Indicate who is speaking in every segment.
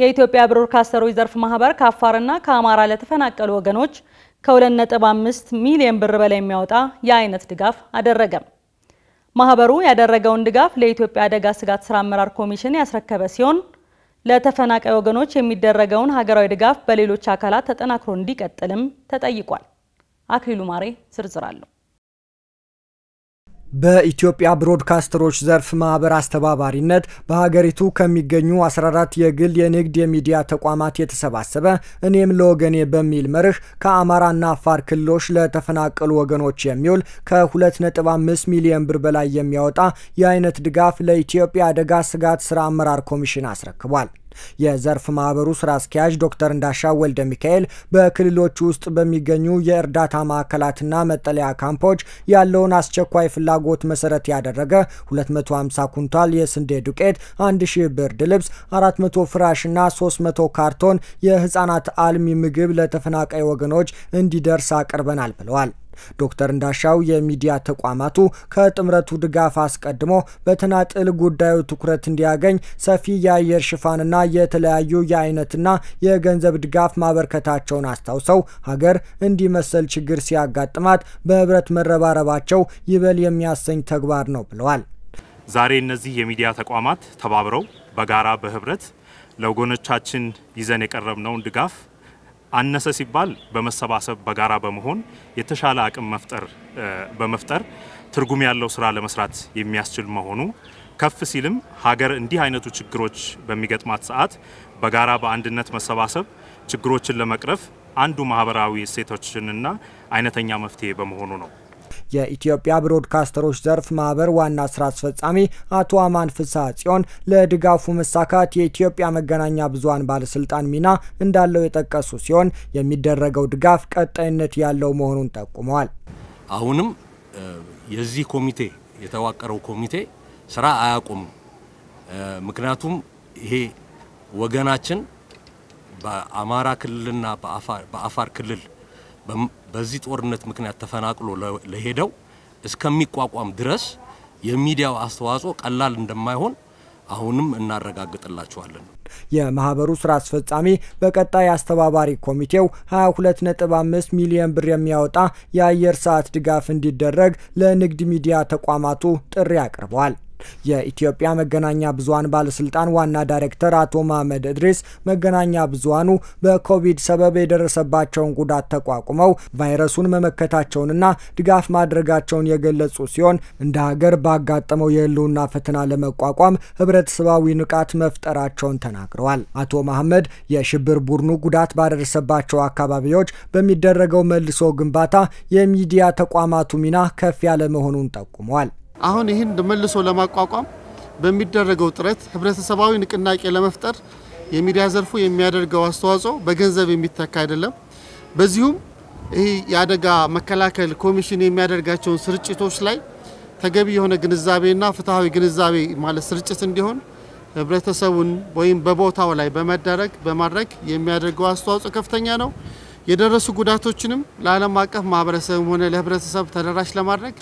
Speaker 1: የኢትዮጵያ ብሮድካስተሮች ዘርፍ ማህበር ከአፋርና ከአማራ ለተፈናቀሉ ወገኖች ከ2.5 ሚሊዮን ብር በላይ የሚያወጣ የአይነት ድጋፍ አደረገም። ማህበሩ ያደረገውን ድጋፍ ለኢትዮጵያ አደጋ ስጋት ስራ አመራር ኮሚሽን ያስረከበ ሲሆን ለተፈናቃይ ወገኖች የሚደረገውን ሀገራዊ ድጋፍ በሌሎች አካላት ተጠናክሮ እንዲቀጥልም ተጠይቋል። አክሊሉ ማሬ ዝርዝር አለው።
Speaker 2: በኢትዮጵያ ብሮድካስተሮች ዘርፍ ማህበር አስተባባሪነት በሀገሪቱ ከሚገኙ 14 የግል የንግድ የሚዲያ ተቋማት የተሰባሰበ እኔም ለወገኔ በሚል መርህ ከአማራና አፋር ክልሎች ለተፈናቀሉ ወገኖች የሚውል ከ2.5 ሚሊዮን ብር በላይ የሚያወጣ የአይነት ድጋፍ ለኢትዮጵያ አደጋ ስጋት ስራ አመራር ኮሚሽን አስረክቧል። የዘርፍ ማህበሩ ስራ አስኪያጅ ዶክተር እንዳሻው ወልደ ሚካኤል በክልሎች ውስጥ በሚገኙ የእርዳታ ማዕከላትና መጠለያ ካምፖች ያለውን አስቸኳይ ፍላጎት መሰረት ያደረገ 250 ኩንታል የስንዴ ዱቄት፣ 1000 ብርድ ልብስ፣ 400 ፍራሽና 300 ካርቶን የህፃናት አልሚ ምግብ ለተፈናቃይ ወገኖች እንዲደርስ አቅርበናል ብለዋል። ዶክተር እንዳሻው የሚዲያ ተቋማቱ ከጥምረቱ ድጋፍ አስቀድሞ በተናጥል ጉዳዩ ትኩረት እንዲያገኝ ሰፊ የአየር ሽፋንና የተለያዩ የአይነትና የገንዘብ ድጋፍ ማበርከታቸውን አስታውሰው ሀገር እንዲመሰል ችግር ሲያጋጥማት በህብረት መረባረባቸው ይበል የሚያሰኝ ተግባር ነው ብለዋል።
Speaker 1: ዛሬ እነዚህ የሚዲያ ተቋማት ተባብረው በጋራ በህብረት ለወገኖቻችን ይዘን የቀረብነውን ድጋፍ አነሰ ሲባል በመሰባሰብ በጋራ በመሆን የተሻለ አቅም መፍጠር በመፍጠር ትርጉም ያለው ስራ ለመስራት የሚያስችል መሆኑ ከፍ ሲልም ሀገር እንዲህ አይነቱ ችግሮች በሚገጥማት ሰዓት በጋራ በአንድነት መሰባሰብ ችግሮችን ለመቅረፍ አንዱ ማህበራዊ እሴቶችንና አይነተኛ መፍትሄ በመሆኑ ነው።
Speaker 2: የኢትዮጵያ ብሮድካስተሮች ዘርፍ ማህበር ዋና ስራ አስፈጻሚ አቶ አማን ፍስሐ ጽዮን ለድጋፉ መሳካት የኢትዮጵያ መገናኛ ብዙሀን ባለስልጣን ሚና እንዳለው የጠቀሱ ሲሆን የሚደረገው ድጋፍ ቀጣይነት ያለው መሆኑን ጠቁመዋል።
Speaker 1: አሁንም የዚህ ኮሚቴ የተዋቀረው ኮሚቴ ስራ አያቆምም። ምክንያቱም ይሄ ወገናችን በአማራ ክልልና በአፋር ክልል በዚህ ጦርነት ምክንያት ተፈናቅሎ ለሄደው እስከሚቋቋም ድረስ የሚዲያው አስተዋጽኦ ቀላል እንደማይሆን አሁንም እናረጋግጥላቸዋለን።
Speaker 2: የማህበሩ ስራ አስፈጻሚ በቀጣይ አስተባባሪ ኮሚቴው 22.5 ሚሊዮን ብር የሚያወጣ የአየር ሰዓት ድጋፍ እንዲደረግ ለንግድ ሚዲያ ተቋማቱ ጥሪ አቅርበዋል። የኢትዮጵያ መገናኛ ብዙሀን ባለስልጣን ዋና ዳይሬክተር አቶ መሐመድ እድሪስ መገናኛ ብዙሀኑ በኮቪድ ሰበብ የደረሰባቸውን ጉዳት ተቋቁመው ቫይረሱን መመከታቸውንና ድጋፍ ማድረጋቸውን የገለጹ ሲሆን እንደ ሀገር ባጋጠመው የህልውና ፈተና ለመቋቋም ህብረተሰባዊ ንቃት መፍጠራቸውን ተናግረዋል። አቶ መሐመድ የሽብር ቡድኑ ጉዳት ባደረሰባቸው አካባቢዎች በሚደረገው መልሶ ግንባታ የሚዲያ ተቋማቱ ሚና ከፍ ያለ መሆኑን ጠቁመዋል። አሁን
Speaker 1: ይህን መልሶ ለማቋቋም በሚደረገው ጥረት ህብረተሰባዊ ንቅናቄ ለመፍጠር የሚዲያ ዘርፉ የሚያደርገው አስተዋጽኦ በገንዘብ የሚተካ አይደለም። በዚሁም ይህ የአደጋ መከላከል ኮሚሽን የሚያደርጋቸውን ስርጭቶች ላይ ተገቢ የሆነ ግንዛቤና ፍትሐዊ ግንዛቤ ማለት ስርጭት እንዲሆን ህብረተሰቡን ወይም በቦታው ላይ በመደረግ በማድረግ የሚያደርገው አስተዋጽኦ ከፍተኛ ነው። የደረሱ ጉዳቶችንም ለዓለም አቀፍ ማህበረሰብም ሆነ ለህብረተሰብ ተደራሽ ለማድረግ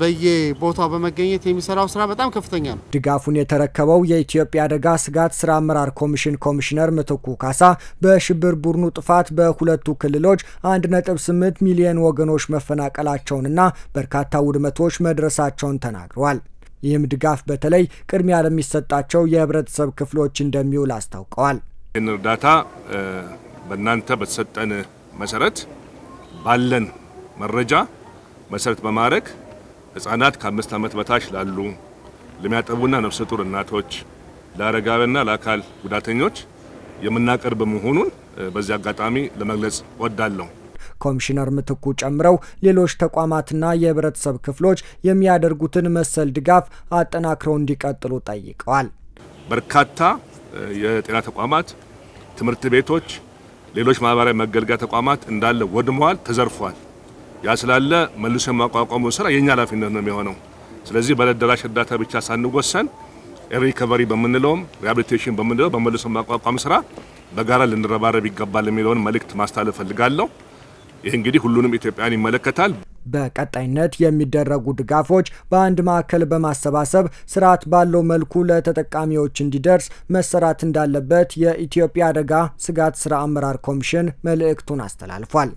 Speaker 1: በየቦታው በመገኘት የሚሰራው ስራ በጣም ከፍተኛ ነው።
Speaker 2: ድጋፉን የተረከበው የኢትዮጵያ አደጋ ስጋት ስራ አመራር ኮሚሽን ኮሚሽነር ምትኩ ካሳ በሽብር ቡድኑ ጥፋት በሁለቱ ክልሎች 1.8 ሚሊዮን ወገኖች መፈናቀላቸውንና በርካታ ውድመቶች መድረሳቸውን ተናግረዋል። ይህም ድጋፍ በተለይ ቅድሚያ ለሚሰጣቸው የህብረተሰብ ክፍሎች እንደሚውል አስታውቀዋል።
Speaker 1: ይህን እርዳታ በእናንተ በተሰጠን መሰረት ባለን መረጃ መሰረት በማድረግ ህጻናት ከአምስት ዓመት በታች ላሉ ለሚያጠቡና ነፍሰ ጡር እናቶች፣ ለአረጋውያንና ለአካል ጉዳተኞች የምናቀርብ መሆኑን በዚህ አጋጣሚ ለመግለጽ ወዳለሁ።
Speaker 2: ኮሚሽነር ምትኩ ጨምረው ሌሎች ተቋማትና የህብረተሰብ ክፍሎች የሚያደርጉትን መሰል ድጋፍ አጠናክረው እንዲቀጥሉ ጠይቀዋል።
Speaker 1: በርካታ የጤና ተቋማት፣ ትምህርት ቤቶች፣ ሌሎች ማህበራዊ መገልገያ ተቋማት እንዳለ ወድመዋል፣ ተዘርፏል። ያ ስላለ መልሶ የማቋቋሙ ስራ የኛ ኃላፊነት ነው የሚሆነው። ስለዚህ በለደራሽ እርዳታ ብቻ ሳንወሰን ሪከቨሪ በምንለውም ሪሃብሊቴሽን በምንለው በመልሶ ማቋቋም ስራ በጋራ ልንረባረብ ይገባል የሚለውን መልእክት ማስተላለፍ ፈልጋለሁ። ይህ እንግዲህ ሁሉንም ኢትዮጵያን ይመለከታል።
Speaker 2: በቀጣይነት የሚደረጉ ድጋፎች በአንድ ማዕከል በማሰባሰብ ስርዓት ባለው መልኩ ለተጠቃሚዎች እንዲደርስ መሰራት እንዳለበት የኢትዮጵያ አደጋ ስጋት ስራ አመራር ኮሚሽን መልእክቱን አስተላልፏል።